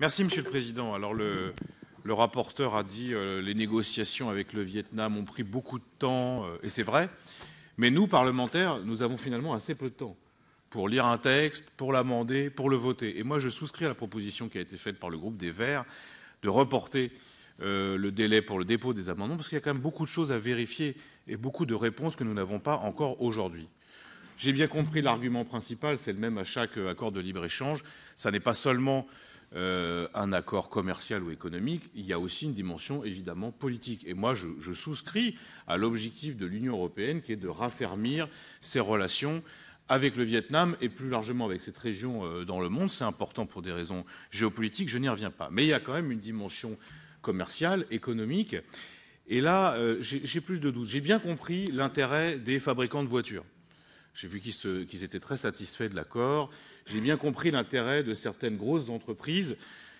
Merci Monsieur le Président. Alors le, rapporteur a dit que euh, les négociations avec le Vietnam ont pris beaucoup de temps, euh, et c'est vrai. Mais nous, parlementaires, nous avons finalement assez peu de temps pour lire un texte, pour l'amender, pour le voter. Et moi, je souscris à la proposition qui a été faite par le groupe des Verts de reporter euh, le délai pour le dépôt des amendements, parce qu'il y a quand même beaucoup de choses à vérifier et beaucoup de réponses que nous n'avons pas encore aujourd'hui. J'ai bien compris l'argument principal, c'est le même à chaque accord de libre-échange. Ça n'est pas seulement euh, un accord commercial ou économique, il y a aussi une dimension évidemment politique. Et moi, je, souscris à l'objectif de l'Union européenne qui est de raffermir ses relations avec le Vietnam et plus largement avec cette région euh, dans le monde. C'est important pour des raisons géopolitiques, je n'y reviens pas. Mais il y a quand même une dimension commerciale, économique. Et là, euh, j'ai plus de doutes. J'ai bien compris l'intérêt des fabricants de voitures. J'ai vu qu'ils étaient très satisfaits de l'accord. J'ai bien compris l'intérêt de certaines grosses entreprises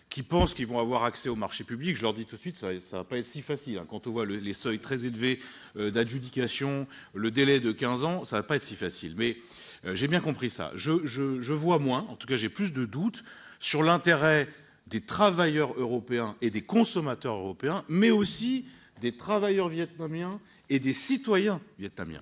qui pensent qu'ils vont avoir accès au marché public, je leur dis tout de suite, ça ne va pas être si facile. Hein. Quand on voit les seuils très élevés euh, d'adjudication, le délai de 15 ans, ça ne va pas être si facile. Mais euh, j'ai bien compris ça. Je, je, vois moins, en tout cas j'ai plus de doutes sur l'intérêt des travailleurs européens et des consommateurs européens, mais aussi des travailleurs vietnamiens et des citoyens vietnamiens.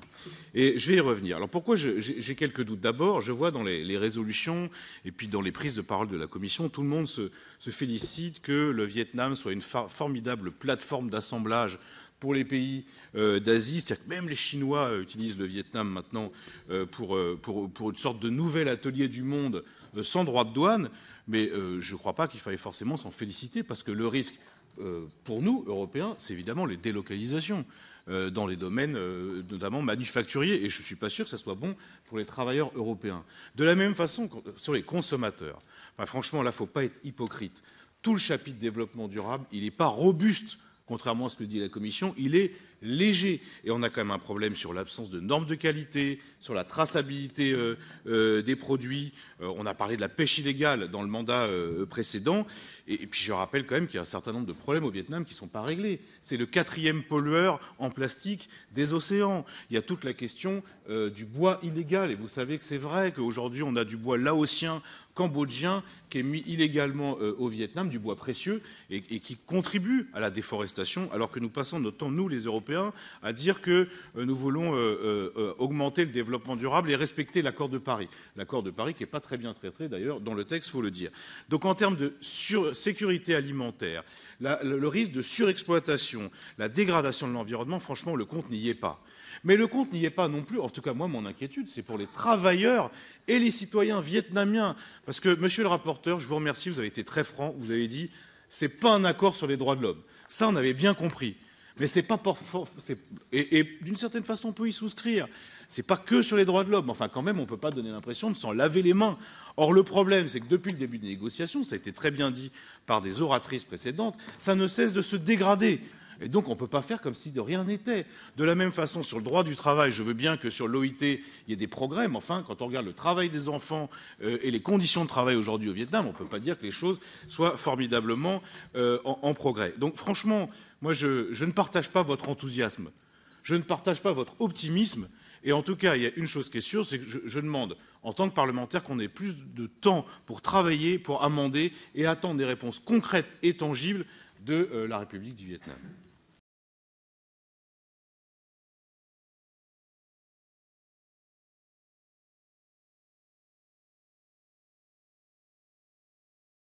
Et je vais y revenir. Alors pourquoi j'ai quelques doutes D'abord, je vois dans les, résolutions et puis dans les prises de parole de la Commission, tout le monde se, félicite que le Vietnam soit une formidable plateforme d'assemblage pour les pays euh, d'Asie, c'est-à-dire que même les Chinois euh, utilisent le Vietnam maintenant euh, pour, pour, pour, une sorte de nouvel atelier du monde sans droit de douane, mais je ne crois pas qu'il fallait forcément s'en féliciter, parce que le risque euh, pour nous, Européens, c'est évidemment les délocalisations euh, dans les domaines euh, notamment manufacturiers, et je ne suis pas sûr que ça soit bon pour les travailleurs européens. De la même façon, sur les consommateurs, franchement, là, il ne faut pas être hypocrite. Tout le chapitre développement durable, il n'est pas robuste, contrairement à ce que dit la Commission, il est léger. Et on a quand même un problème sur l'absence de normes de qualité, sur la traçabilité euh, euh, des produits. Euh, on a parlé de la pêche illégale dans le mandat précédent. Et, puis je rappelle quand même qu'il y a un certain nombre de problèmes au Vietnam qui ne sont pas réglés. C'est le quatrième pollueur en plastique des océans. Il y a toute la question du bois illégal. Et vous savez que c'est vrai qu'aujourd'hui, on a du bois laotien cambodgien qui est mis illégalement au Vietnam, du bois précieux, et, et, qui contribue à la déforestation, alors que nous passons notre temps, nous les Européens, à dire que euh, nous voulons euh, euh, augmenter le développement durable et respecter l'accord de Paris. L'accord de Paris qui n'est pas très bien traité d'ailleurs dans le texte, il faut le dire. Donc en termes de sécurité alimentaire, le risque de surexploitation, la dégradation de l'environnement, franchement, le compte n'y est pas. Mais le compte n'y est pas non plus. En tout cas, moi, mon inquiétude, c'est pour les travailleurs et les citoyens vietnamiens. Parce que, monsieur le rapporteur, je vous remercie, vous avez été très franc, vous avez dit, n'est pas un accord sur les droits de l'homme. Ça, on avait bien compris. Mais c'est pas pour, et, et d'une certaine façon on peut y souscrire. C'est pas que sur les droits de l'homme. Enfin, quand même, on peut pas donner l'impression de s'en laver les mains. Or, le problème, c'est que depuis le début des négociations, ça a été très bien dit par des oratrices précédentes, ça ne cesse de se dégrader. Et donc, on ne peut pas faire comme si de rien n'était. De la même façon, sur le droit du travail, je veux bien que sur l'OIT, il y ait des progrès, mais enfin, quand on regarde le travail des enfants euh, et les conditions de travail aujourd'hui au Vietnam, on ne peut pas dire que les choses soient formidablement euh, en, progrès. Donc, franchement, moi, je, ne partage pas votre enthousiasme. Je ne partage pas votre optimisme. Et en tout cas, il y a une chose qui est sûre, c'est que je, demande, en tant que parlementaire, qu'on ait plus de temps pour travailler, pour amender et attendre des réponses concrètes et tangibles de euh, la République du Vietnam.